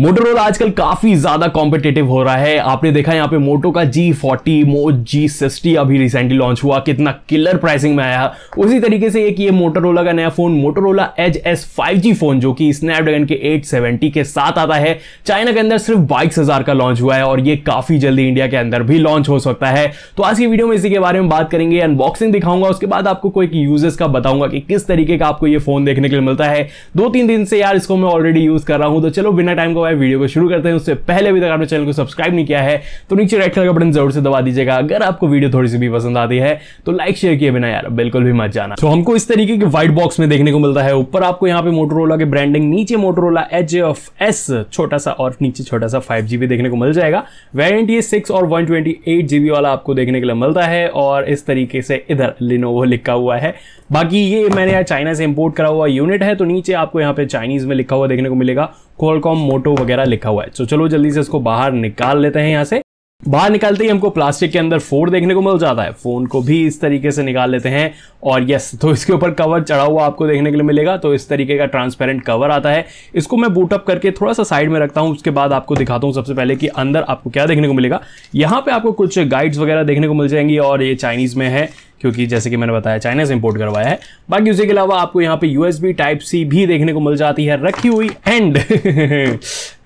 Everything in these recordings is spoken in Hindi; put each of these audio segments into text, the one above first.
मोटोरोला आजकल काफी ज्यादा कॉम्पिटेटिव हो रहा है आपने देखा यहाँ पे मोटो का G forty Moto G sixty अभी रिसेंटली लॉन्च हुआ कितना किलर प्राइसिंग में आया उसी तरीके से एक ये मोटोरोला का नया phone Motorola H S five G phone जो कि स्नैपड्रैगन के एट सेवेंटी के साथ आता है चाइना के अंदर सिर्फ बाईस हजार का लॉन्च हुआ है और ये काफी जल्दी इंडिया के अंदर भी लॉन्च हो सकता है तो आज की वीडियो में इसी के बारे में बात करेंगे अनबॉक्सिंग दिखाऊंगा उसके बाद आपको कोई यूजेस का बताऊंगा कि किस तरीके का आपको ये फोन देखने के लिए मिलता है दो तीन दिन से यार इसको मैं ऑलरेडी यूज कर रहा हूँ तो चलो बिना टाइम को हुआ है वीडियो को शुरू करते हैं उससे पहले अभी तक आपने चैनल को सब्सक्राइब नहीं किया है तो नीचे रेड कलर का बटन जरूर से दबा दीजिएगा अगर आपको वीडियो थोड़ी सी भी पसंद आती है तो लाइक शेयर किए बिना यार बिल्कुल भी मत जाना तो हमको इस तरीके के व्हाइट बॉक्स में देखने को मिलता है ऊपर आपको यहाँ पे मोटरोला के ब्रांडिंग नीचे मोटरोला एच एफ एस छोटा सा और नीचे छोटा सा फाइव जीबी देखने को मिल जाएगा वेरियंट ये सिक्स और वन ट्वेंटी वाला आपको देखने के लिए मिलता है और इस तरीके से इधर लिनोवो लिखा हुआ है बाकी ये मैंने यार चाइना से इंपोर्ट करा हुआ यूनिट है तो नीचे आपको यहाँ पे चाइनीज में लिखा हुआ देखने को मिलेगा क्वालकॉम मोटो वगैरह लिखा हुआ है तो चलो जल्दी से इसको बाहर निकाल लेते हैं यहाँ से बाहर निकालते ही हमको प्लास्टिक के अंदर फोर देखने को मिल जाता है फ़ोन को भी इस तरीके से निकाल लेते हैं और यस तो इसके ऊपर कवर चढ़ा हुआ आपको देखने के लिए मिलेगा तो इस तरीके का ट्रांसपेरेंट कवर आता है इसको मैं बूटअप करके थोड़ा सा साइड में रखता हूं उसके बाद आपको दिखाता हूँ सबसे पहले कि अंदर आपको क्या देखने को मिलेगा यहाँ पर आपको कुछ गाइड्स वगैरह देखने को मिल जाएंगी और ये चाइनीज़ में है क्योंकि जैसे कि मैंने बताया चाइना से इंपोर्ट करवाया है बाकी उसी के अलावा आपको यहाँ पे बी टाइप सी भी देखने को मिल जाती है रखी हुई एंड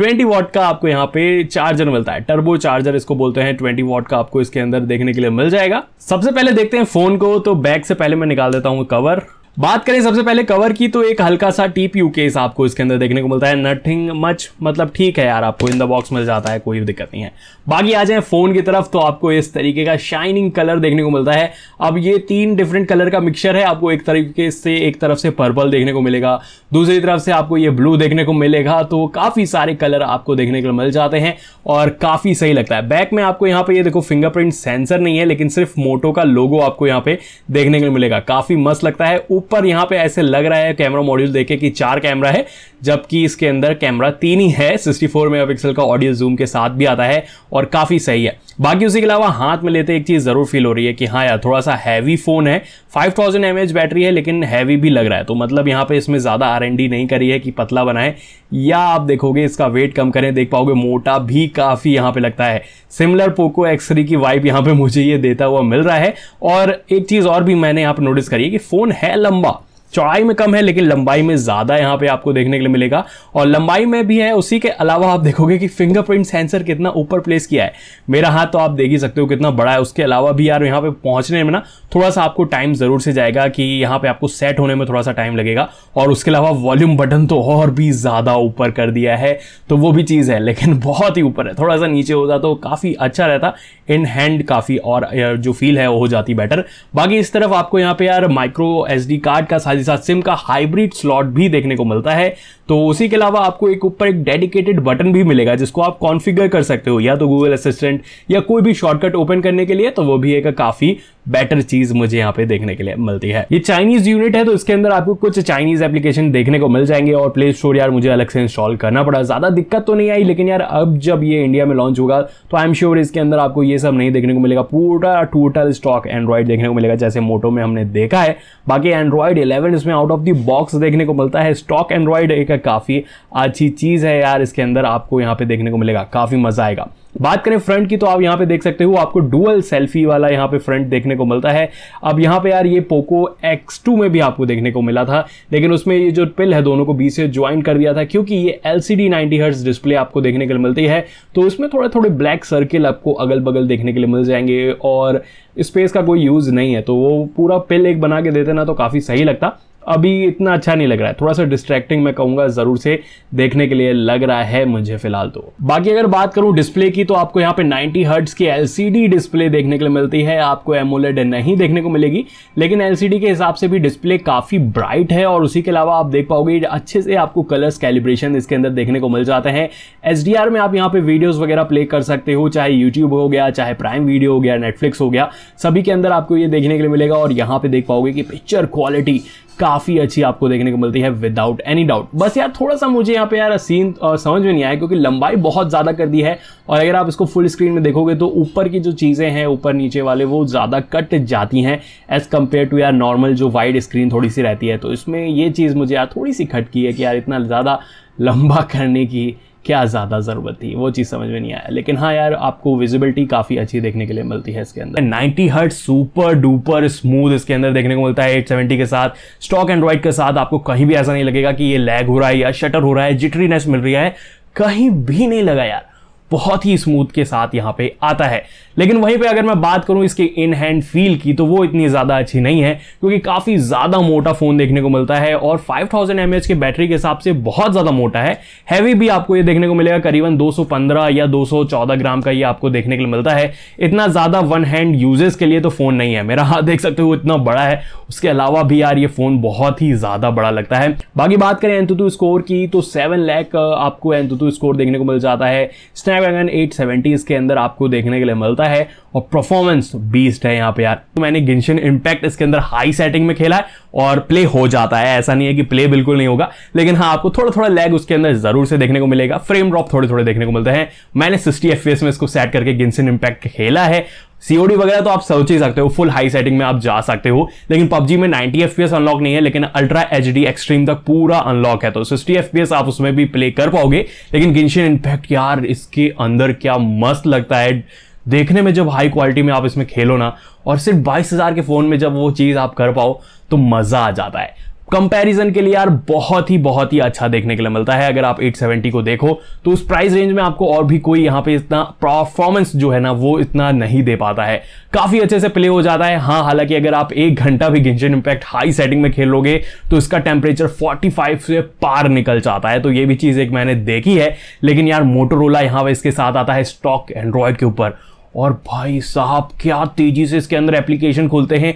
20 वॉट का आपको यहाँ पे चार्जर मिलता है टर्बो चार्जर इसको बोलते हैं 20 वॉट का आपको इसके अंदर देखने के लिए मिल जाएगा सबसे पहले देखते हैं फोन को तो बैग से पहले मैं निकाल देता हूँ कवर बात करें सबसे पहले कवर की तो एक हल्का सा टीपीयू केस आपको इसके अंदर देखने को मिलता है नथिंग मच मतलब ठीक है यार आपको इन द बॉक्स मिल जाता है कोई दिक्कत नहीं है बाकी आ जाए फोन की तरफ तो आपको इस तरीके का शाइनिंग कलर देखने को मिलता है अब ये तीन डिफरेंट कलर का मिक्सचर है आपको एक तरीके से एक तरफ से पर्पल देखने को मिलेगा दूसरी तरफ से आपको ये ब्लू देखने को मिलेगा तो काफ़ी सारे कलर आपको देखने को मिल जाते हैं और काफ़ी सही लगता है बैक में आपको यहाँ पे ये देखो फिंगरप्रिंट सेंसर नहीं है लेकिन सिर्फ मोटो का लोगो आपको यहाँ पे देखने को मिलेगा काफ़ी मस्त लगता है ऊपर ऊपर यहाँ पे ऐसे लग रहा है कैमरा मॉड्यूल देखे कि चार कैमरा है जबकि इसके अंदर कैमरा तीन ही है 64 फोर का ऑडियो जूम के साथ भी आता है और काफ़ी सही है बाकी उसी के अलावा हाथ में लेते एक चीज़ ज़रूर फील हो रही है कि हाँ यार थोड़ा सा हैवी फ़ोन है 5000 थाउजेंड बैटरी है लेकिन हैवी भी लग रहा है तो मतलब यहाँ पे इसमें ज़्यादा आर नहीं करी है कि पतला बनाए या आप देखोगे इसका वेट कम करें देख पाओगे मोटा भी काफ़ी यहाँ पे लगता है सिमिलर पोको एक्स की वाइप यहाँ पे मुझे ये देता हुआ मिल रहा है और एक चीज़ और भी मैंने यहाँ पर नोटिस करी है कि फ़ोन है लंबा चौड़ाई में कम है लेकिन लंबाई में ज़्यादा यहाँ पे आपको देखने के लिए मिलेगा और लंबाई में भी है उसी के अलावा आप देखोगे कि फिंगरप्रिंट सेंसर कितना ऊपर प्लेस किया है मेरा हाथ तो आप देख ही सकते हो कितना बड़ा है उसके अलावा भी यार यहाँ पे पहुँचने में ना थोड़ा सा आपको टाइम ज़रूर से जाएगा कि यहाँ पर आपको सेट होने में थोड़ा सा टाइम लगेगा और उसके अलावा वॉल्यूम बटन तो और भी ज़्यादा ऊपर कर दिया है तो वो भी चीज़ है लेकिन बहुत ही ऊपर है थोड़ा सा नीचे होता तो काफ़ी अच्छा रहता इन हैंड काफ़ी और जो फील है वो हो जाती बेटर बाकी इस तरफ आपको यहाँ पे यार माइक्रो एस कार्ड का साथ ही साथ सिम का हाइब्रिड स्लॉट भी देखने को मिलता है तो उसी के अलावा आपको एक ऊपर एक डेडिकेटेड बटन भी मिलेगा जिसको आप कॉन्फ़िगर कर सकते हो या तो गूगल असिस्टेंट या कोई भी शॉर्टकट ओपन करने के लिए तो वो भी एक काफ़ी बेटर चीज मुझे यहाँ पे देखने के लिए मिलती है ये चाइनीज यूनिट है तो इसके अंदर आपको कुछ चाइनीज एप्लीकेशन देखने को मिल जाएंगे और प्ले स्टोर यार मुझे अलग से इंस्टॉल करना पड़ा ज्यादा दिक्कत तो नहीं आई लेकिन यार अब जब ये इंडिया में लॉन्च होगा तो आई एम श्योर इसके अंदर आपको ये सब नहीं देखने को मिलेगा पूरा टोटल स्टॉक एंड्रॉइड देखने को मिलेगा जैसे मोटो में हमने देखा है बाकी एंड्रॉइड इलेवन इसमें आउट ऑफ दी बॉक्स देखने को मिलता है स्टॉक एंड्रॉइड एक का काफ़ी अच्छी चीज़ है यार इसके अंदर आपको यहाँ पे देखने को मिलेगा काफ़ी मज़ा आएगा बात करें फ्रंट की तो आप यहाँ पे देख सकते हो आपको डुअल सेल्फी वाला यहाँ पे फ्रंट देखने को मिलता है अब यहाँ पे यार ये पोको X2 में भी आपको देखने को मिला था लेकिन उसमें ये जो पिल है दोनों को बीच से ज्वाइन कर दिया था क्योंकि ये एल सी डी डिस्प्ले आपको देखने के लिए मिलती है तो उसमें थोड़े थोड़े ब्लैक सर्किल आपको अगल बगल देखने के लिए मिल जाएंगे और स्पेस का कोई यूज़ नहीं है तो वो पूरा पिल एक बना के देते ना तो काफ़ी सही लगता अभी इतना अच्छा नहीं लग रहा है थोड़ा सा डिस्ट्रैक्टिंग मैं कहूँगा ज़रूर से देखने के लिए लग रहा है मुझे फिलहाल तो बाकी अगर बात करूँ डिस्प्ले की तो आपको यहाँ पे 90 हर्ट्स की एलसीडी डिस्प्ले देखने के लिए मिलती है आपको एमोलेड नहीं देखने को मिलेगी लेकिन एलसीडी के हिसाब से भी डिस्प्ले काफ़ी ब्राइट है और उसी के अलावा आप देख पाओगे अच्छे से आपको कलर्स कैलिब्रेशन इसके अंदर देखने को मिल जाते हैं एच में आप यहाँ पर वीडियोज़ वगैरह प्ले कर सकते हो चाहे यूट्यूब हो गया चाहे प्राइम वीडियो हो गया नेटफ्लिक्स हो गया सभी के अंदर आपको ये देखने के लिए मिलेगा और यहाँ पे देख पाओगे कि पिक्चर क्वालिटी काफ़ी अच्छी आपको देखने को मिलती है विदाउट एनी डाउट बस यार थोड़ा सा मुझे यहाँ पे यार सीन समझ में नहीं आया क्योंकि लंबाई बहुत ज़्यादा कर दी है और अगर आप इसको फुल स्क्रीन में देखोगे तो ऊपर की जो चीज़ें हैं ऊपर नीचे वाले वो ज़्यादा कट जाती हैं एज़ कम्पेयर टू यार नॉर्मल जो वाइड स्क्रीन थोड़ी सी रहती है तो इसमें ये चीज़ मुझे यार थोड़ी सी खट की है कि यार इतना ज़्यादा लंबा करने की क्या ज़्यादा ज़रूरत थी वो चीज़ समझ में नहीं आया लेकिन हाँ यार आपको विजिबिलिटी काफ़ी अच्छी देखने के लिए मिलती है इसके अंदर 90 हर्ट सुपर डुपर स्मूथ इसके अंदर देखने को मिलता है 870 के साथ स्टॉक एंड्रॉइड के साथ आपको कहीं भी ऐसा नहीं लगेगा कि ये लैग हो रहा है या शटर हो रहा है जिटरीनेस मिल रही है कहीं भी नहीं लगा यार बहुत ही स्मूथ के साथ यहाँ पे आता है लेकिन वहीं पे अगर मैं बात करूँ इसके इन हैंड फील की तो वो इतनी ज़्यादा अच्छी नहीं है क्योंकि काफ़ी ज़्यादा मोटा फ़ोन देखने को मिलता है और 5000 थाउजेंड के बैटरी के हिसाब से बहुत ज़्यादा मोटा है हैवी भी आपको ये देखने को मिलेगा करीबन 215 या 214 ग्राम का ये आपको देखने के लिए मिलता है इतना ज़्यादा वन हैंड यूजेस के लिए तो फ़ोन नहीं है मेरा हाथ देख सकते हो इतना बड़ा है उसके अलावा भी यार ये फ़ोन बहुत ही ज़्यादा बड़ा लगता है बाकी बात करें एंतुतु स्कोर की तो सेवन लैक आपको एंतुतु स्कोर देखने को मिल जाता है स्नैपड्रैगन 870 इसके अंदर आपको देखने के लिए मिलता है और परफॉर्मेंस बीस्ट है यहाँ पे यार तो मैंने गिनशन इम्पैक्ट इसके अंदर हाई सेटिंग में खेला है और प्ले हो जाता है ऐसा नहीं है कि प्ले बिल्कुल नहीं होगा लेकिन हाँ आपको थोड़ा थोड़ा लैग उसके अंदर जरूर से देखने को मिलेगा फ्रेम ड्रॉप थोड़े थोड़े देखने को मिलते हैं मैंने सिक्सटी एफ में इसको सेट करके गिनशन इम्पैक्ट खेला है सीओडी वगैरह तो आप सोच ही सकते हो फुल हाई सेटिंग में आप जा सकते हो लेकिन पबजी में 90 एफ अनलॉक नहीं है लेकिन अल्ट्रा एच डी एक्सट्रीम तक पूरा अनलॉक है तो 60 एफ आप उसमें भी प्ले कर पाओगे लेकिन गिनशन इनफैक्ट यार इसके अंदर क्या मस्त लगता है देखने में जब हाई क्वालिटी में आप इसमें खेलो ना और सिर्फ बाईस हज़ार के फ़ोन में जब वो चीज़ आप कर पाओ तो मज़ा आ जाता है कंपैरिजन के लिए यार बहुत ही बहुत ही अच्छा देखने के लिए मिलता है अगर आप 870 को देखो तो उस प्राइस रेंज में आपको और भी कोई यहाँ पे इतना परफॉर्मेंस जो है ना वो इतना नहीं दे पाता है काफ़ी अच्छे से प्ले हो जाता है हाँ हालांकि अगर आप एक घंटा भी गिंजन इम्पैक्ट हाई सेटिंग में खेलोगे तो इसका टेम्परेचर फोर्टी से पार निकल जाता है तो ये भी चीज़ एक मैंने देखी है लेकिन यार मोटोरोला यहाँ इसके साथ आता है स्टॉक एंड्रॉयड के ऊपर और भाई साहब क्या तेजी से इसके अंदर एप्लीकेशन खोलते हैं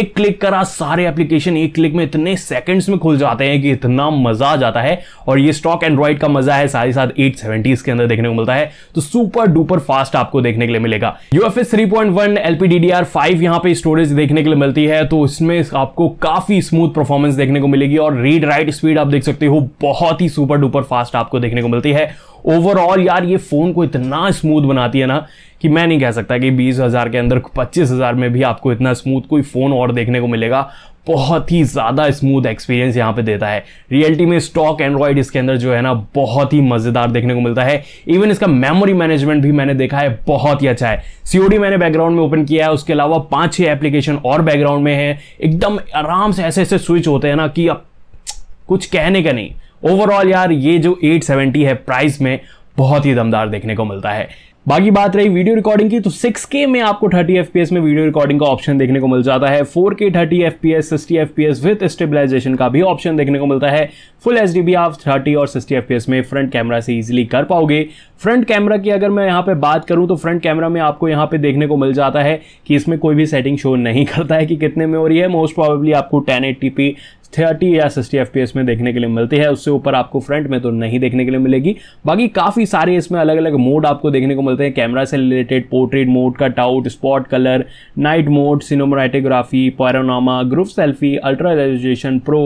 एक क्लिक करा सारे एप्लीकेशन एक क्लिक में इतने सेकंड्स में खुल जाते हैं कि इतना मजा आ जाता है और ये स्टॉक एंड्रॉइड का मजा है साथ ही साथ एट सेवेंटी के अंदर देखने को मिलता है तो सुपर डुपर फास्ट आपको देखने के लिए मिलेगा UFS three point one LPDDR five यहाँ पे स्टोरेज देखने के लिए मिलती है तो इसमें आपको काफी स्मूथ परफॉर्मेंस देखने को मिलेगी और रीड राइट स्पीड आप देख सकते हो बहुत ही सुपर डुपर फास्ट आपको देखने को मिलती है ओवरऑल यार ये फ़ोन को इतना स्मूथ बनाती है ना कि मैं नहीं कह सकता कि बीस हज़ार के अंदर पच्चीस हज़ार में भी आपको इतना स्मूथ कोई फ़ोन और देखने को मिलेगा बहुत ही ज़्यादा स्मूथ एक्सपीरियंस यहाँ पे देता है रियलिटी में स्टॉक एंड्रॉयड इसके अंदर जो है ना बहुत ही मज़ेदार देखने को मिलता है इवन इसका मेमोरी मैनेजमेंट भी मैंने देखा है बहुत ही अच्छा है सीओडी मैंने बैकग्राउंड में ओपन किया है उसके अलावा पाँच छः एप्लीकेशन और बैकग्राउंड में है एकदम आराम से ऐसे ऐसे स्विच होते हैं ना कि अब कुछ कहने का नहीं ओवरऑल यार ये जो 870 है प्राइस में बहुत ही दमदार देखने को मिलता है बाकी बात रही वीडियो रिकॉर्डिंग की तो 6K में आपको 30 FPS में वीडियो रिकॉर्डिंग का ऑप्शन देखने को मिल जाता है 4K 30 FPS 60 FPS with stabilization का भी ऑप्शन देखने को मिलता है फुल एच भी आप 30 और 60 FPS में फ्रंट कैमरा से इजीली कर पाओगे फ्रंट कैमरा की अगर मैं यहाँ पे बात करूँ तो फ्रंट कैमरा में आपको यहाँ पे देखने को मिल जाता है कि इसमें कोई भी सेटिंग शो नहीं करता है कि कितने में हो रही है मोस्ट प्रॉबेबली आपको टेन थर्टी या सिक्सटी एफ में देखने के लिए मिलती है उससे ऊपर आपको फ्रंट में तो नहीं देखने के लिए मिलेगी बाकी काफ़ी सारे इसमें अलग अलग मोड आपको देखने को मिलते हैं कैमरा से related portrait mode cut out spot colour night mode cinematography panorama group selfie ultra resolution pro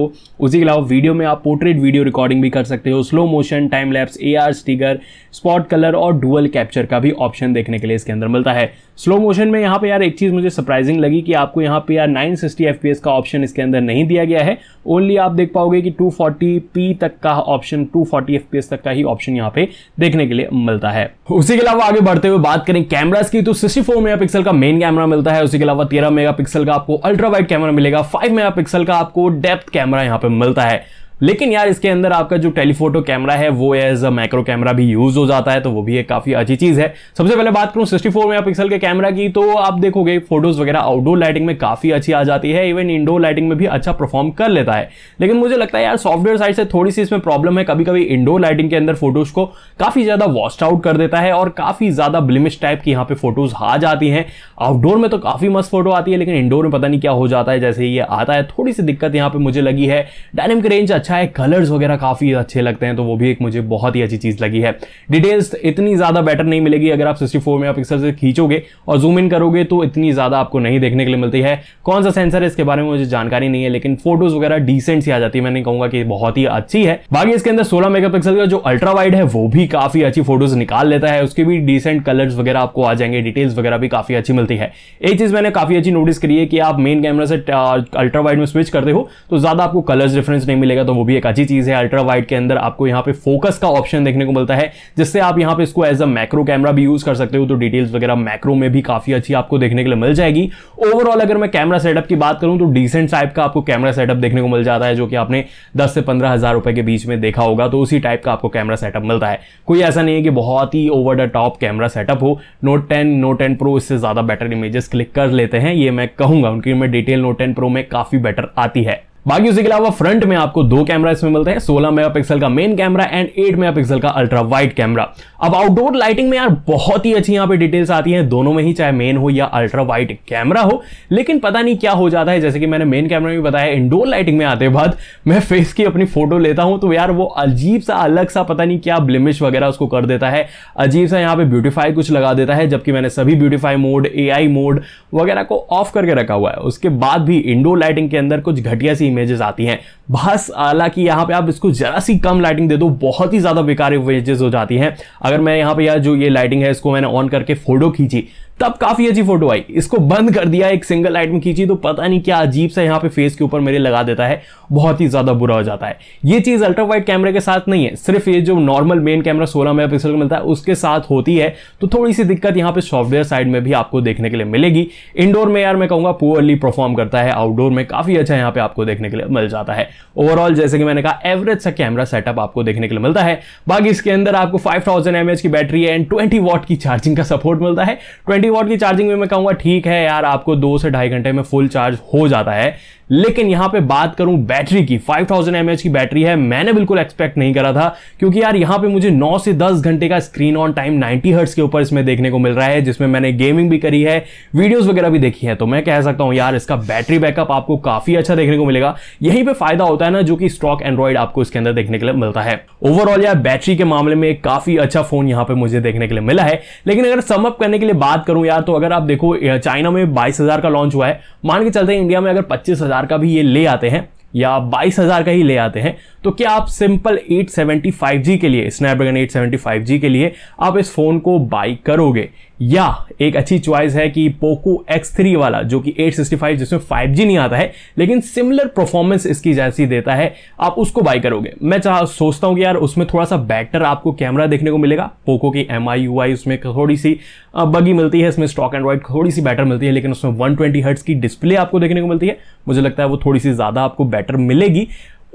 उसी के अलावा वीडियो में आप पोर्ट्रेट वीडियो रिकॉर्डिंग भी कर सकते हो slow motion time lapse A R sticker spot colour और डुअल कैप्चर का भी ऑप्शन देखने के लिए इसके अंदर मिलता है स्लो मोशन में यहाँ पे यार एक चीज़ मुझे सरप्राइजिंग लगी कि आपको यहाँ पे यार नाइन सिक्सटी का ऑप्शन इसके अंदर नहीं दिया गया है ओनली आप देख पाओगे कि 240p तक का ऑप्शन 240fps तक का ही ऑप्शन यहाँ पे देखने के लिए मिलता है उसी के अलावा आगे बढ़ते हुए बात करें कैमरास की तो 64 पिक्सल का मेन कैमरा मिलता है उसी के अलावा 13 मेगापिक्सल का आपको अल्ट्रा वाइड कैमरा मिलेगा 5 मेगापिक्सल का आपको डेप्थ कैमरा यहाँ पे मिलता है लेकिन यार इसके अंदर आपका जो टेलीफोटो कैमरा है वो एज अ माइक्रो कैमरा भी यूज हो जाता है तो वो भी एक काफ़ी अच्छी चीज़ है सबसे पहले बात करूं सिक्सटी फोर पिक्सल के कैमरा की तो आप देखोगे फोटोज़ वगैरह आउटडोर लाइटिंग में काफ़ी अच्छी आ जाती है इवन इंडोर लाइटिंग में भी अच्छा परफॉर्म कर लेता है लेकिन मुझे लगता है यार सॉफ्टवेयर साइड से थोड़ी सी इसमें प्रॉब्लम है कभी कभी इंडोर लाइटिंग के अंदर फोटोज़ को काफ़ी ज़्यादा वॉस्ट आउट कर देता है और काफ़ी ज़्यादा ब्लिमिश टाइप की यहाँ पे फोटोज़ आ जाती है आउटडोर में तो काफ़ी मस्त फोटो आती है लेकिन इंडोर में पता नहीं क्या हो जाता है जैसे ये आता है थोड़ी सी दिक्कत यहाँ पे मुझे लगी है डायनेमिक रेंज अच्छा अच्छा है कलर्स वगैरह काफ़ी अच्छे लगते हैं तो वो भी एक मुझे बहुत ही अच्छी चीज़ लगी है डिटेल्स इतनी ज़्यादा बेटर नहीं मिलेगी अगर आप सिक्सटी फोर मेगा पिक्सल से खींचोगे और जूम इन करोगे तो इतनी ज़्यादा आपको नहीं देखने के लिए मिलती है कौन सा सेंसर है इसके बारे में मुझे जानकारी नहीं है लेकिन फोटोज़ वगैरह डिसेंट सी आ जाती है मैं नहीं कहूँगा कि बहुत ही अच्छी है बाकी इसके अंदर सोलह मेगा का जो अल्ट्रा वाइड है वो भी काफ़ी अच्छी फोटोज़ निकाल लेता है उसके भी डिसेंट कलर्स वगैरह आपको आ जाएंगे डिटेल्स वगैरह भी काफ़ी अच्छी मिलती है एक चीज़ मैंने काफ़ी अच्छी नोटिस करी है कि आप मेन कैमरा से अल्ट्रा वाइड में स्विच करते हो तो ज़्यादा आपको कलर्स डिफरेंस नहीं मिलेगा तो वो भी एक अच्छी चीज़ है अल्ट्रा वाइड के अंदर आपको यहाँ पे फोकस का ऑप्शन देखने को मिलता है जिससे आप यहाँ पे इसको एज अ मैक्रो कैमरा भी यूज़ कर सकते हो तो डिटेल्स वगैरह मैक्रो में भी काफ़ी अच्छी आपको देखने के लिए मिल जाएगी ओवरऑल अगर मैं कैमरा सेटअप की बात करूं तो डिसेंट टाइप का आपको कैमरा सेटअप देखने को मिल जाता है जो कि आपने दस से पंद्रह हज़ार रुपए के बीच में देखा होगा तो उसी टाइप का आपको कैमरा सेटअप मिलता है कोई ऐसा नहीं है कि बहुत ही over the top camera setup हो note ten note ten pro इससे ज़्यादा बेटर इमेजेस क्लिक कर लेते हैं ये मैं कहूंगा उनकी मैं डिटेल नोट टेन प्रो में काफ़ी बेटर आती है बाकी उसी के अलावा फ्रंट में आपको दो कैमरा इसमें मिलते हैं 16 मेगापिक्सल का मेन कैमरा एंड 8 मेगापिक्सल का अल्ट्रा वाइड कैमरा अब आउटडोर लाइटिंग में यार बहुत ही अच्छी यहाँ पे डिटेल्स आती हैं दोनों में ही चाहे मेन हो या अल्ट्रा वाइड कैमरा हो लेकिन पता नहीं क्या हो जाता है जैसे कि मैंने मेन कैमरा में बताया इंडोर लाइटिंग में आते बाद मैं फेस की अपनी फोटो लेता हूँ तो यार वो अजीब सा अलग सा पता नहीं क्या ब्लिमिश वगैरह उसको कर देता है अजीब सा यहाँ पे ब्यूटीफाई कुछ लगा देता है जबकि मैंने सभी ब्यूटीफाई मोड ए मोड वगैरह को ऑफ करके रखा हुआ है उसके बाद भी इंडोर लाइटिंग के अंदर कुछ घटिया सी इमेजेस आती हैं बस हालांकि यहाँ पे आप इसको जरा सी कम लाइटिंग दे दो बहुत ही ज़्यादा बेकार इमेजेस हो जाती हैं अगर मैं यहाँ पे यार जो ये लाइटिंग है इसको मैंने ऑन करके फोटो खींची तब काफ़ी अच्छी फोटो आई इसको बंद कर दिया एक सिंगल लाइट में खींची तो पता नहीं क्या अजीब सा यहाँ पे फेस के ऊपर मेरे लगा देता है बहुत ही ज़्यादा बुरा हो जाता है ये चीज़ अल्ट्रा वाइट कैमरे के साथ नहीं है सिर्फ ये जो नॉर्मल मेन कैमरा सोलह मेगा पिक्सल का मिलता है उसके साथ होती है तो थोड़ी सी दिक्कत यहाँ पे सॉफ्टवेयर साइड में भी आपको देखने के लिए मिलेगी इंडोर में यार मैं कहूंगा पुअरली परफॉर्म करता है आउटडोर में काफ़ी अच्छा यहाँ पे आपको देखने के लिए मिल जाता है ओवरऑल जैसे कि मैंने कहा एवरेज सा कैमरा सेटअप आपको देखने के लिए मिलता है बाकी इसके अंदर आपको फाइव थाउजेंड की बैटरी है एंड ट्वेंटी वॉट की चार्जिंग का सपोर्ट मिलता है ट्वेंटी वॉट की चार्जिंग में मैं कहूँगा ठीक है यार आपको दो से ढाई घंटे में फुल चार्ज हो जाता है लेकिन यहां पे बात करूं बैटरी की 5000 थाउजेंड की बैटरी है मैंने बिल्कुल एक्सपेक्ट नहीं करा था क्योंकि यार यहां पे मुझे 9 से 10 घंटे का स्क्रीन ऑन टाइम 90 हर्ट्स के ऊपर इसमें देखने को मिल रहा है जिसमें मैंने गेमिंग भी करी है वीडियोस वगैरह भी देखी है तो मैं कह सकता हूं यार इसका बैटरी बैकअप आपको काफ़ी अच्छा देखने को मिलेगा यहीं पर फायदा होता है ना जो कि स्टॉक एंड्रॉइड आपको इसके अंदर देखने के लिए मिलता है ओवरऑल यार बैटरी के मामले में काफ़ी अच्छा फ़ोन यहां पर मुझे देखने के लिए मिला है लेकिन अगर समअप करने के लिए बात करूं यार तो अगर आप देखो चाइना में बाईस का लॉन्च हुआ है मान के चलते इंडिया में अगर पच्चीस हज़ार का भी ये ले आते हैं या बाईस हज़ार का ही ले आते हैं तो क्या आप सिंपल 875G के लिए स्नैपड्रैगन 875G के लिए आप इस फ़ोन को बाई करोगे या एक अच्छी चॉइस है कि पोको X3 वाला जो कि 865 जिसमें 5G नहीं आता है लेकिन सिमिलर परफॉर्मेंस इसकी जैसी देता है आप उसको बाय करोगे मैं चाह सोचता हूँ कि यार उसमें थोड़ा सा बेटर आपको कैमरा देखने को मिलेगा पोको की एम आई उसमें थोड़ी सी बगी मिलती है इसमें स्टॉक एंड्रॉइड थोड़ी सी बेटर मिलती है लेकिन उसमें वन ट्वेंटी की डिस्प्ले आपको देखने को मिलती है मुझे लगता है वो थोड़ी सी ज़्यादा आपको बेटर मिलेगी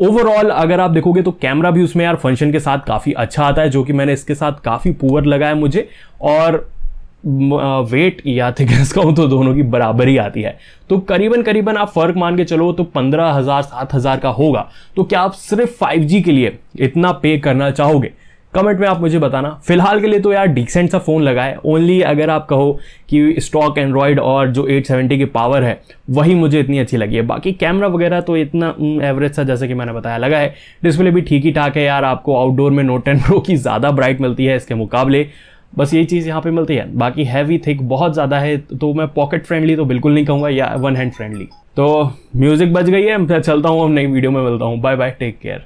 ओवरऑल अगर आप देखोगे तो कैमरा भी उसमें यार फंक्शन के साथ काफ़ी अच्छा आता है जो कि मैंने इसके साथ काफ़ी पुअर लगा है मुझे और वेट या थिकनेस कहूँ तो दोनों की बराबरी आती है तो करीबन करीबन आप फ़र्क मान के चलो तो पंद्रह हज़ार सात हज़ार का होगा तो क्या आप सिर्फ 5G के लिए इतना पे करना चाहोगे कमेंट में आप मुझे बताना फिलहाल के लिए तो यार डिसेंट सा फ़ोन लगाए ओनली अगर आप कहो कि स्टॉक एंड्रॉयड और जो 870 की पावर है वही मुझे इतनी अच्छी लगी है बाकी कैमरा वगैरह तो इतना एवरेज सा जैसे कि मैंने बताया लगा है डिस्प्ले भी ठीक ही ठाक है यार आपको आउटडोर में नोट टेन प्रो की ज़्यादा ब्राइट मिलती है इसके मुकाबले बस यही चीज़ यहाँ पे मिलती है बाकी हैवी थिक बहुत ज़्यादा है तो मैं पॉकेट फ्रेंडली तो बिल्कुल नहीं कहूँगा या वन हैंड फ्रेंडली तो म्यूज़िक बज गई है मैं चलता हूँ अब नई वीडियो में मिलता हूँ बाय बाय टेक केयर